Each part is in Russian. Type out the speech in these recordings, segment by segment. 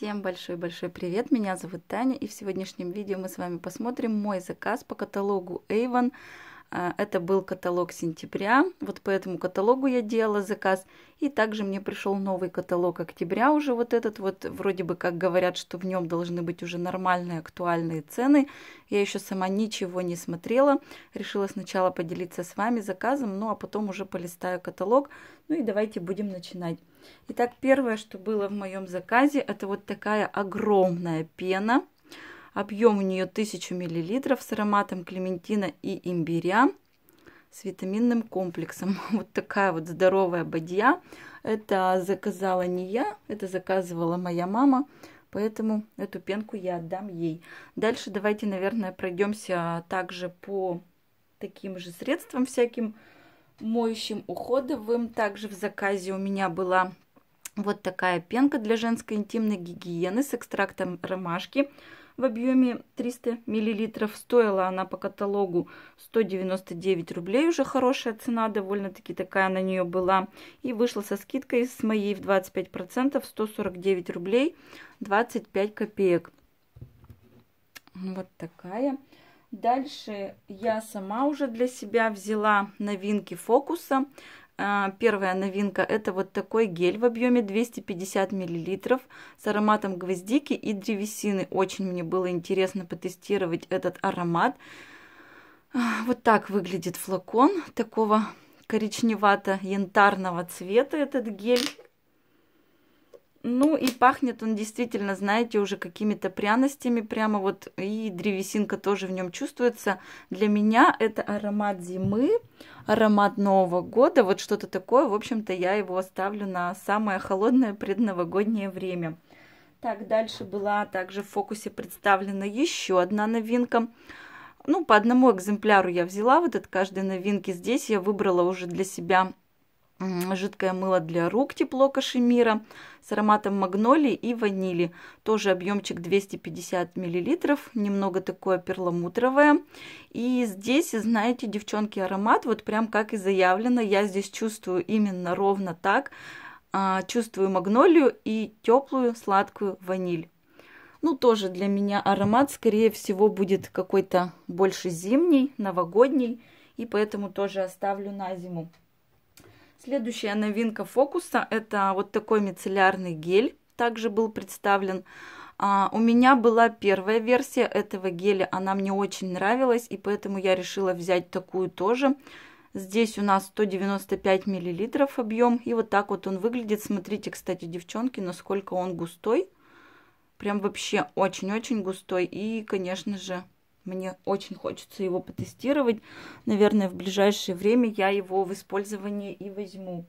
Всем большой-большой привет, меня зовут Таня, и в сегодняшнем видео мы с вами посмотрим мой заказ по каталогу Avon. А, это был каталог сентября, вот по этому каталогу я делала заказ, и также мне пришел новый каталог октября уже вот этот, вот вроде бы как говорят, что в нем должны быть уже нормальные актуальные цены. Я еще сама ничего не смотрела, решила сначала поделиться с вами заказом, ну а потом уже полистаю каталог, ну и давайте будем начинать. Итак, первое, что было в моем заказе, это вот такая огромная пена. Объем у нее 1000 мл с ароматом клементина и имбиря с витаминным комплексом. Вот такая вот здоровая бадья. Это заказала не я, это заказывала моя мама. Поэтому эту пенку я отдам ей. Дальше давайте, наверное, пройдемся также по таким же средствам всяким, моющим уходовым. Также в заказе у меня была вот такая пенка для женской интимной гигиены с экстрактом ромашки в объеме 300 мл. Стоила она по каталогу 199 рублей. Уже хорошая цена, довольно-таки такая на нее была. И вышла со скидкой с моей в 25% 149 рублей 25 копеек. Вот такая. Дальше я сама уже для себя взяла новинки фокуса. А, первая новинка это вот такой гель в объеме 250 мл с ароматом гвоздики и древесины. Очень мне было интересно потестировать этот аромат. А, вот так выглядит флакон такого коричневато-янтарного цвета этот гель. Ну и пахнет он действительно, знаете, уже какими-то пряностями прямо вот. И древесинка тоже в нем чувствуется. Для меня это аромат зимы, аромат Нового года. Вот что-то такое. В общем-то, я его оставлю на самое холодное предновогоднее время. Так, дальше была также в фокусе представлена еще одна новинка. Ну, по одному экземпляру я взяла вот от каждой новинки. Здесь я выбрала уже для себя жидкое мыло для рук тепло кашемира с ароматом магнолии и ванили. Тоже объемчик 250 мл, немного такое перламутровое. И здесь, знаете, девчонки, аромат вот прям как и заявлено. Я здесь чувствую именно ровно так. А, чувствую магнолию и теплую сладкую ваниль. Ну, тоже для меня аромат, скорее всего, будет какой-то больше зимний, новогодний. И поэтому тоже оставлю на зиму. Следующая новинка фокуса – это вот такой мицеллярный гель, также был представлен. А, у меня была первая версия этого геля, она мне очень нравилась, и поэтому я решила взять такую тоже. Здесь у нас 195 миллилитров объем, и вот так вот он выглядит. Смотрите, кстати, девчонки, насколько он густой. Прям вообще очень-очень густой и, конечно же, мне очень хочется его потестировать. Наверное, в ближайшее время я его в использовании и возьму.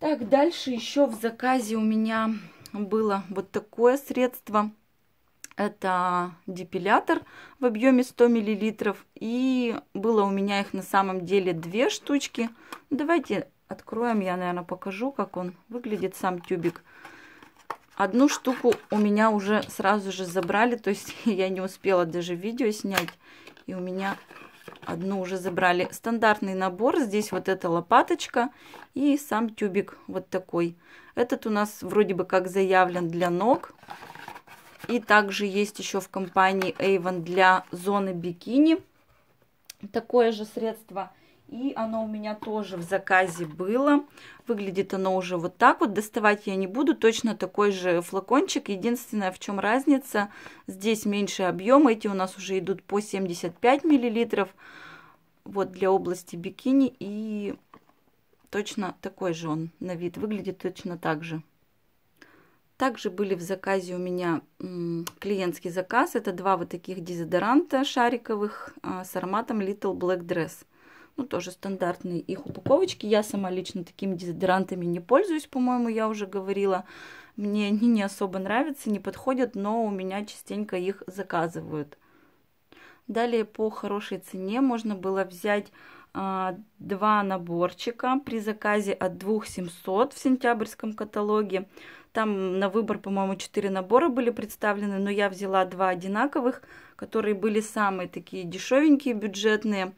Так, дальше еще в заказе у меня было вот такое средство. Это депилятор в объеме 100 мл. И было у меня их на самом деле две штучки. Давайте откроем, я, наверное, покажу, как он выглядит, сам тюбик. Одну штуку у меня уже сразу же забрали, то есть я не успела даже видео снять, и у меня одну уже забрали. Стандартный набор, здесь вот эта лопаточка и сам тюбик вот такой. Этот у нас вроде бы как заявлен для ног. И также есть еще в компании Avon для зоны бикини. Такое же средство – и оно у меня тоже в заказе было. Выглядит оно уже вот так вот. Доставать я не буду. Точно такой же флакончик. Единственное, в чем разница, здесь меньше объем. Эти у нас уже идут по 75 миллилитров. Вот для области бикини. И точно такой же он на вид. Выглядит точно так же. Также были в заказе у меня клиентский заказ. Это два вот таких дезодоранта шариковых а, с ароматом Little Black Dress. Ну, тоже стандартные их упаковочки. Я сама лично такими дезодорантами не пользуюсь, по-моему, я уже говорила. Мне они не особо нравятся, не подходят, но у меня частенько их заказывают. Далее по хорошей цене можно было взять а, два наборчика при заказе от 2700 в сентябрьском каталоге. Там на выбор, по-моему, 4 набора были представлены, но я взяла два одинаковых, которые были самые такие дешевенькие, бюджетные.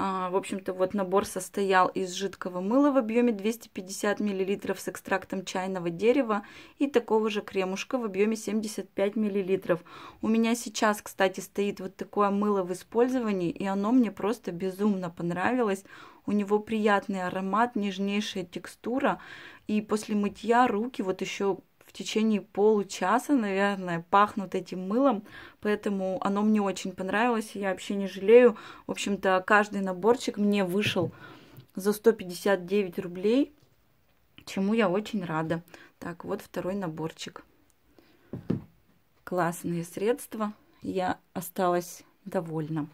А, в общем-то, вот набор состоял из жидкого мыла в объеме 250 мл с экстрактом чайного дерева и такого же кремушка в объеме 75 мл. У меня сейчас, кстати, стоит вот такое мыло в использовании, и оно мне просто безумно понравилось. У него приятный аромат, нежнейшая текстура, и после мытья руки вот еще в течение получаса, наверное, пахнут этим мылом, поэтому оно мне очень понравилось, и я вообще не жалею. В общем-то, каждый наборчик мне вышел за 159 рублей, чему я очень рада. Так, вот второй наборчик. Классные средства, я осталась довольна.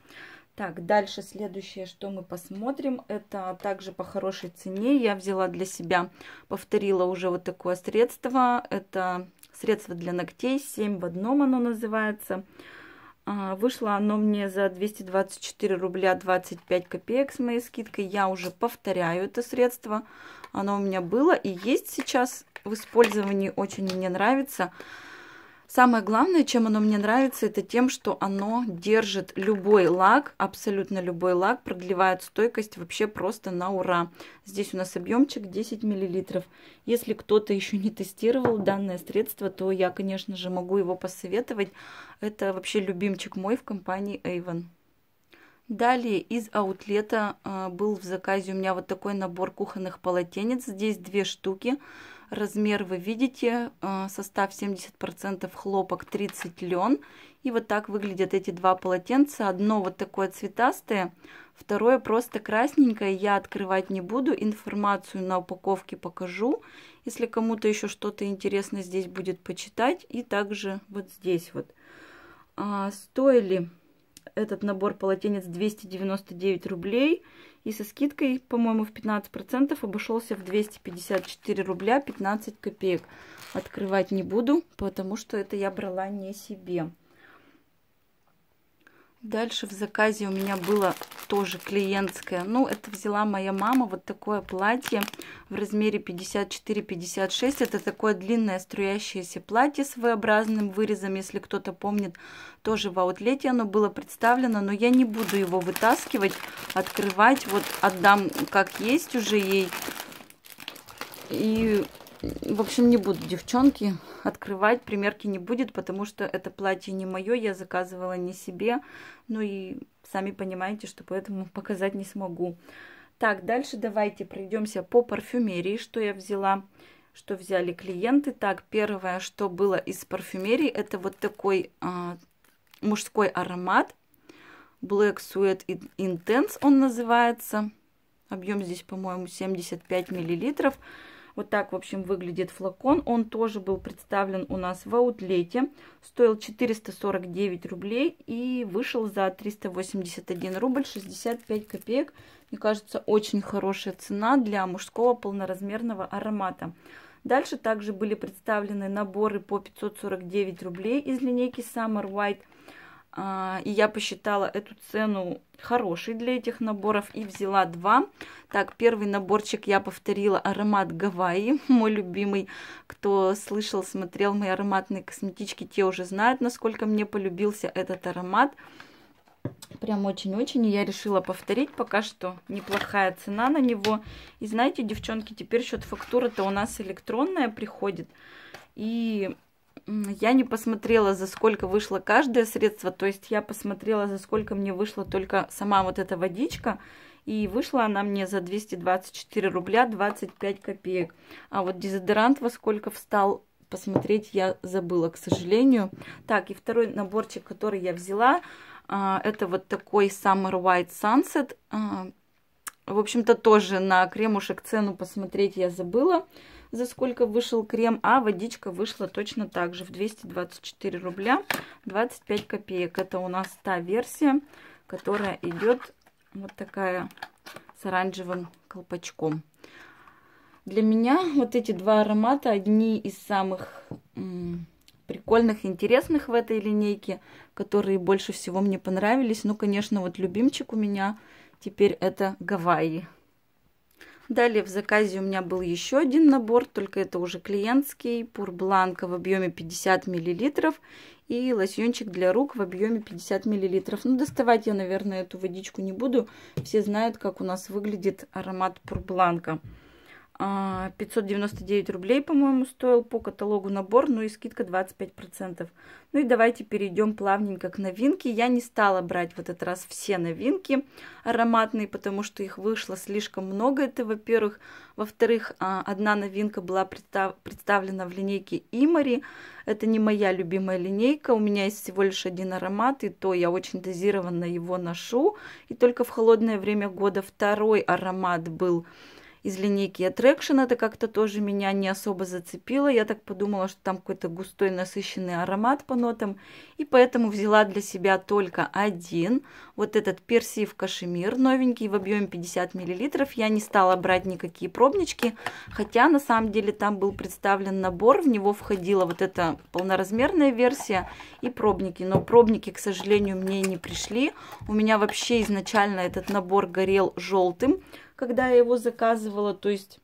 Так, дальше следующее, что мы посмотрим, это также по хорошей цене. Я взяла для себя, повторила уже вот такое средство. Это средство для ногтей, 7 в одном оно называется. А, вышло оно мне за 224 рубля 25 копеек с моей скидкой. Я уже повторяю это средство. Оно у меня было и есть сейчас в использовании. Очень мне нравится. Самое главное, чем оно мне нравится, это тем, что оно держит любой лак, абсолютно любой лак, продлевает стойкость вообще просто на ура. Здесь у нас объемчик 10 мл. Если кто-то еще не тестировал данное средство, то я, конечно же, могу его посоветовать. Это вообще любимчик мой в компании Avon. Далее из аутлета э, был в заказе у меня вот такой набор кухонных полотенец. Здесь две штуки. Размер вы видите, э, состав 70% хлопок, 30 лен. И вот так выглядят эти два полотенца. Одно вот такое цветастое, второе просто красненькое. Я открывать не буду, информацию на упаковке покажу. Если кому-то еще что-то интересно здесь будет почитать. И также вот здесь вот. А, стоили этот набор полотенец 299 рублей и со скидкой, по-моему, в 15% обошелся в 254 рубля 15 копеек. Открывать не буду, потому что это я брала не себе. Дальше в заказе у меня было тоже клиентское. Ну, это взяла моя мама. Вот такое платье в размере 54-56. Это такое длинное струящееся платье с V-образным вырезом. Если кто-то помнит, тоже в аутлете оно было представлено. Но я не буду его вытаскивать, открывать. Вот отдам как есть уже ей. И в общем, не буду, девчонки, открывать. Примерки не будет, потому что это платье не мое, я заказывала не себе. Ну и сами понимаете, что поэтому показать не смогу. Так, дальше давайте пройдемся по парфюмерии, что я взяла, что взяли клиенты. Так, первое, что было из парфюмерии, это вот такой а, мужской аромат. Black Sweat Intense он называется. Объем здесь, по-моему, 75 миллилитров. Вот так, в общем, выглядит флакон. Он тоже был представлен у нас в аутлете. Стоил 449 рублей и вышел за 381 рубль 65 копеек. Мне кажется, очень хорошая цена для мужского полноразмерного аромата. Дальше также были представлены наборы по 549 рублей из линейки Summer White – а, и я посчитала эту цену хорошей для этих наборов и взяла два. Так, первый наборчик я повторила аромат Гавайи, мой любимый. Кто слышал, смотрел мои ароматные косметички, те уже знают, насколько мне полюбился этот аромат. Прям очень-очень, и я решила повторить, пока что неплохая цена на него. И знаете, девчонки, теперь счет фактуры-то у нас электронная приходит, и я не посмотрела, за сколько вышло каждое средство, то есть я посмотрела, за сколько мне вышла только сама вот эта водичка, и вышла она мне за 224 рубля 25 копеек. А вот дезодорант во сколько встал, посмотреть я забыла, к сожалению. Так, и второй наборчик, который я взяла, а, это вот такой Summer White Sunset. А, в общем-то, тоже на кремушек цену посмотреть я забыла за сколько вышел крем, а водичка вышла точно так же в 224 рубля 25 копеек. Это у нас та версия, которая идет вот такая с оранжевым колпачком. Для меня вот эти два аромата одни из самых прикольных, интересных в этой линейке, которые больше всего мне понравились. Ну, конечно, вот любимчик у меня теперь это Гавайи. Далее в заказе у меня был еще один набор, только это уже клиентский, пурбланка в объеме 50 мл и лосьончик для рук в объеме 50 мл. Ну, доставать я, наверное, эту водичку не буду. Все знают, как у нас выглядит аромат пурбланка. 599 а, рублей, по-моему, стоил по каталогу набор, ну и скидка 25%. Ну и давайте перейдем плавненько к новинке. Я не стала брать в этот раз все новинки ароматные, потому что их вышло слишком много, это во-первых. Во-вторых, а, одна новинка была представлена в линейке Имари. Это не моя любимая линейка, у меня есть всего лишь один аромат, и то я очень дозированно его ношу. И только в холодное время года второй аромат был из линейки Attraction. Это как-то тоже меня не особо зацепило. Я так подумала, что там какой-то густой насыщенный аромат по нотам. И поэтому взяла для себя только один. Вот этот персив кашемир новенький в объеме 50 мл. Я не стала брать никакие пробнички. Хотя на самом деле там был представлен набор. В него входила вот эта полноразмерная версия и пробники. Но пробники, к сожалению, мне не пришли. У меня вообще изначально этот набор горел желтым когда я его заказывала, то есть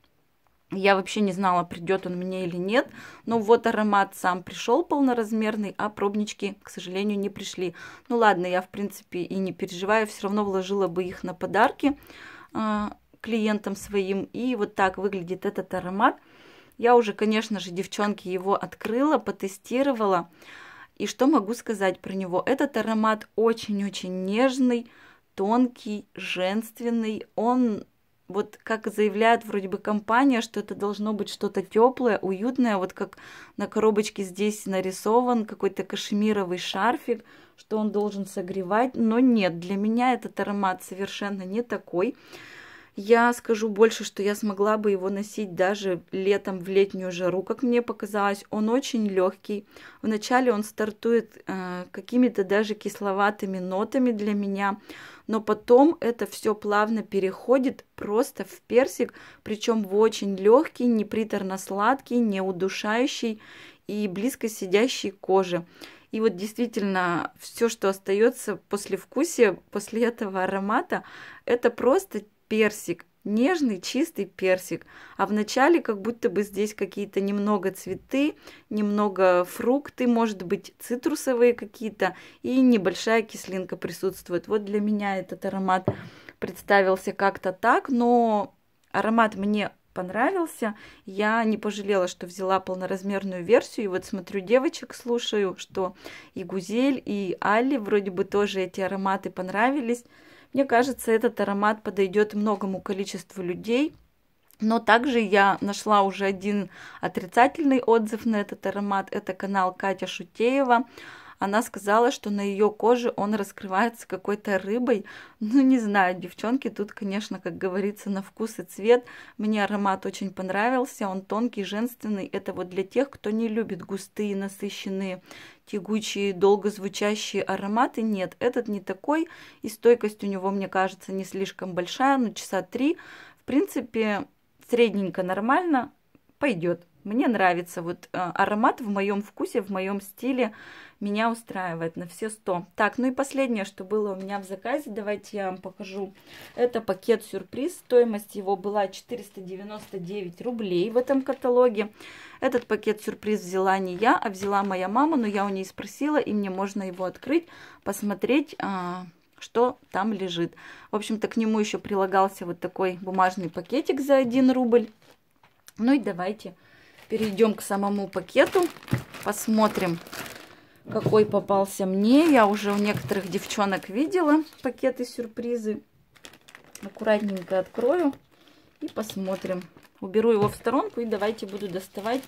я вообще не знала, придет он мне или нет. Но вот аромат сам пришел полноразмерный, а пробнички, к сожалению, не пришли. Ну ладно, я в принципе и не переживаю, все равно вложила бы их на подарки э, клиентам своим. И вот так выглядит этот аромат. Я уже, конечно же, девчонки его открыла, потестировала. И что могу сказать про него? Этот аромат очень-очень нежный, тонкий, женственный. Он вот как заявляет вроде бы компания, что это должно быть что-то теплое, уютное, вот как на коробочке здесь нарисован какой-то кашемировый шарфик, что он должен согревать, но нет, для меня этот аромат совершенно не такой. Я скажу больше, что я смогла бы его носить даже летом в летнюю жару, как мне показалось. Он очень легкий. Вначале он стартует э, какими-то даже кисловатыми нотами для меня, но потом это все плавно переходит просто в персик, причем в очень легкий, не приторно-сладкий, не удушающий и близко сидящий коже. И вот действительно все, что остается после вкуса, после этого аромата, это просто персик, нежный чистый персик. А вначале как будто бы здесь какие-то немного цветы, немного фрукты, может быть цитрусовые какие-то и небольшая кислинка присутствует. Вот для меня этот аромат представился как-то так, но аромат мне понравился. Я не пожалела, что взяла полноразмерную версию. И вот смотрю девочек, слушаю, что и Гузель, и Али вроде бы тоже эти ароматы понравились. Мне кажется, этот аромат подойдет многому количеству людей. Но также я нашла уже один отрицательный отзыв на этот аромат. Это канал Катя Шутеева. Она сказала, что на ее коже он раскрывается какой-то рыбой. Ну, не знаю, девчонки, тут, конечно, как говорится, на вкус и цвет. Мне аромат очень понравился. Он тонкий, женственный. Это вот для тех, кто не любит густые, насыщенные тягучие, долго звучащие ароматы. Нет, этот не такой, и стойкость у него, мне кажется, не слишком большая, но часа три, в принципе, средненько, нормально, пойдет. Мне нравится вот э, аромат в моем вкусе, в моем стиле. Меня устраивает на все 100. Так, ну и последнее, что было у меня в заказе, давайте я вам покажу. Это пакет сюрприз. Стоимость его была 499 рублей в этом каталоге. Этот пакет сюрприз взяла не я, а взяла моя мама, но я у нее спросила, и мне можно его открыть, посмотреть... А, что там лежит. В общем-то, к нему еще прилагался вот такой бумажный пакетик за 1 рубль. Ну и давайте перейдем к самому пакету. Посмотрим, какой попался мне. Я уже у некоторых девчонок видела пакеты-сюрпризы. Аккуратненько открою и посмотрим. Уберу его в сторонку и давайте буду доставать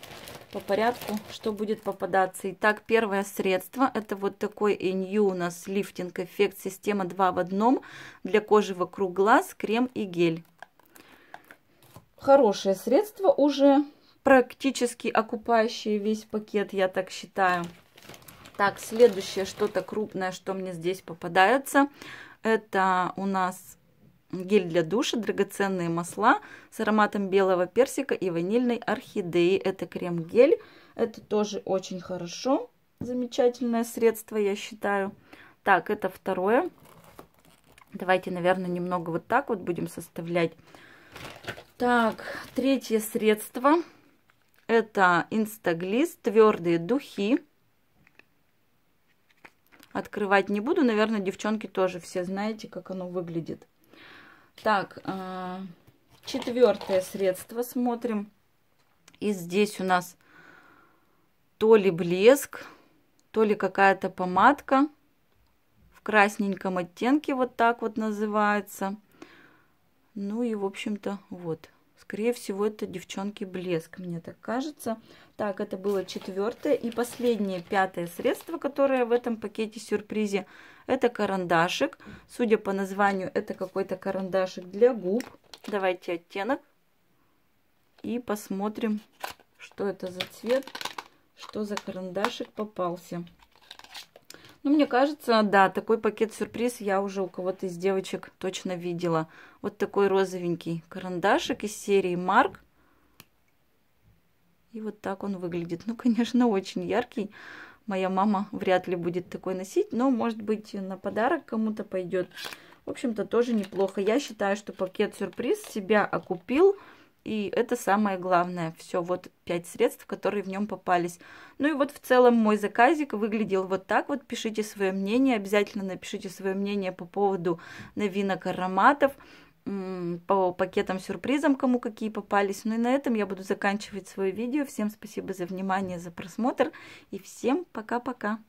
по порядку, что будет попадаться. Итак, первое средство, это вот такой NU у нас лифтинг эффект система 2 в одном для кожи вокруг глаз, крем и гель. Хорошее средство уже практически окупающие весь пакет, я так считаю. Так, следующее что-то крупное, что мне здесь попадается, это у нас гель для душа, драгоценные масла с ароматом белого персика и ванильной орхидеи. Это крем-гель, это тоже очень хорошо, замечательное средство, я считаю. Так, это второе. Давайте, наверное, немного вот так вот будем составлять. Так, третье средство. Это инстаглист, твердые духи. Открывать не буду. Наверное, девчонки тоже все знаете, как оно выглядит. Так, а, четвертое средство смотрим. И здесь у нас то ли блеск, то ли какая-то помадка в красненьком оттенке, вот так вот называется. Ну и, в общем-то, вот. Скорее всего, это девчонки блеск, мне так кажется. Так, это было четвертое и последнее, пятое средство, которое в этом пакете сюрпризе. Это карандашик. Судя по названию, это какой-то карандашик для губ. Давайте оттенок. И посмотрим, что это за цвет, что за карандашик попался. Ну, мне кажется, да, такой пакет-сюрприз я уже у кого-то из девочек точно видела. Вот такой розовенький карандашик из серии Марк. И вот так он выглядит. Ну, конечно, очень яркий. Моя мама вряд ли будет такой носить, но, может быть, на подарок кому-то пойдет. В общем-то, тоже неплохо. Я считаю, что пакет-сюрприз себя окупил. И это самое главное. Все, вот пять средств, которые в нем попались. Ну и вот в целом мой заказик выглядел вот так вот. Пишите свое мнение, обязательно напишите свое мнение по поводу новинок ароматов по пакетам сюрпризам, кому какие попались. Ну и на этом я буду заканчивать свое видео. Всем спасибо за внимание, за просмотр. И всем пока-пока.